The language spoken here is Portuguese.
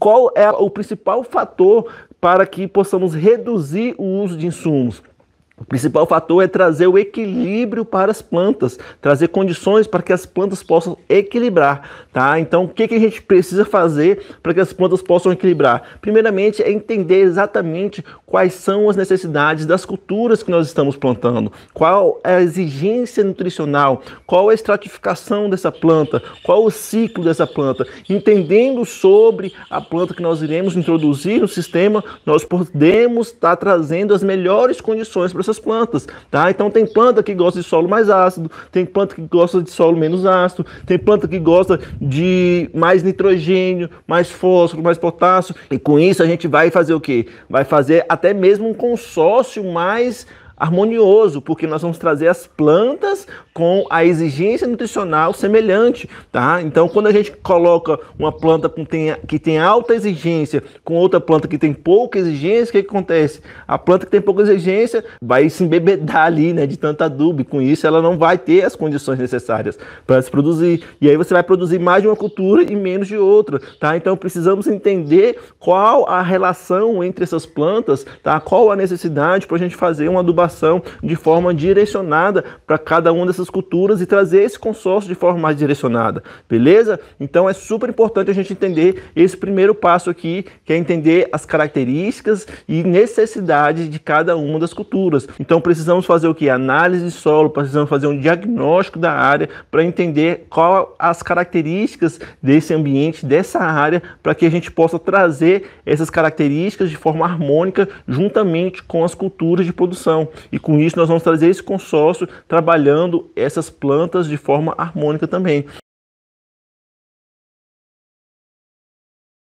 qual é o principal fator para que possamos reduzir o uso de insumos? O principal fator é trazer o equilíbrio para as plantas, trazer condições para que as plantas possam equilibrar, tá? Então, o que, que a gente precisa fazer para que as plantas possam equilibrar? Primeiramente, é entender exatamente quais são as necessidades das culturas que nós estamos plantando, qual é a exigência nutricional, qual é a estratificação dessa planta, qual o ciclo dessa planta. Entendendo sobre a planta que nós iremos introduzir no sistema, nós podemos estar trazendo as melhores condições para essa dessas plantas, tá? Então tem planta que gosta de solo mais ácido, tem planta que gosta de solo menos ácido, tem planta que gosta de mais nitrogênio, mais fósforo, mais potássio. E com isso a gente vai fazer o quê? Vai fazer até mesmo um consórcio mais harmonioso, porque nós vamos trazer as plantas com a exigência nutricional semelhante, tá? Então, quando a gente coloca uma planta que tem alta exigência com outra planta que tem pouca exigência, o que, que acontece? A planta que tem pouca exigência vai se embebedar ali, né, de tanto adubo, e com isso ela não vai ter as condições necessárias para se produzir. E aí você vai produzir mais de uma cultura e menos de outra, tá? Então, precisamos entender qual a relação entre essas plantas, tá? Qual a necessidade para a gente fazer uma adubação de forma direcionada para cada uma dessas culturas e trazer esse consórcio de forma mais direcionada, beleza? Então é super importante a gente entender esse primeiro passo aqui, que é entender as características e necessidades de cada uma das culturas. Então precisamos fazer o que? Análise de solo, precisamos fazer um diagnóstico da área para entender qual as características desse ambiente, dessa área, para que a gente possa trazer essas características de forma harmônica juntamente com as culturas de produção. E com isso nós vamos trazer esse consórcio trabalhando essas plantas de forma harmônica também.